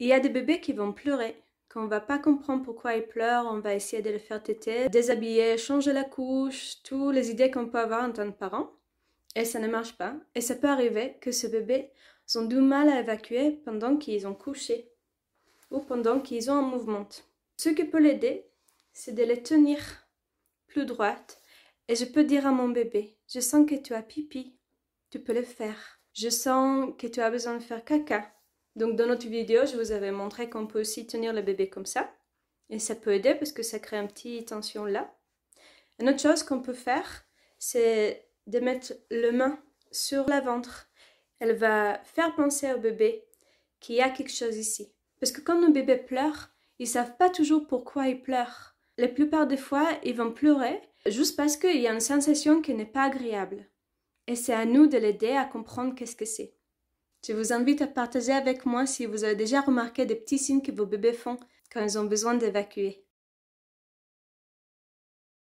Il y a des bébés qui vont pleurer, qu'on va pas comprendre pourquoi ils pleurent, on va essayer de les faire téter, déshabiller, changer la couche, toutes les idées qu'on peut avoir en tant que parent. Et ça ne marche pas. Et ça peut arriver que ce bébé ont du mal à évacuer pendant qu'ils ont couché ou pendant qu'ils ont un mouvement. Ce qui peut l'aider, c'est de les tenir plus droite et je peux dire à mon bébé, je sens que tu as pipi, tu peux le faire. Je sens que tu as besoin de faire caca, donc dans notre vidéo, je vous avais montré qu'on peut aussi tenir le bébé comme ça. Et ça peut aider parce que ça crée un petit tension là. Une autre chose qu'on peut faire, c'est de mettre la main sur la ventre. Elle va faire penser au bébé qu'il y a quelque chose ici. Parce que quand nos bébés pleurent, ils savent pas toujours pourquoi ils pleurent. La plupart des fois, ils vont pleurer juste parce qu'il y a une sensation qui n'est pas agréable. Et c'est à nous de l'aider à comprendre qu'est-ce que c'est. Je vous invite à partager avec moi si vous avez déjà remarqué des petits signes que vos bébés font quand ils ont besoin d'évacuer.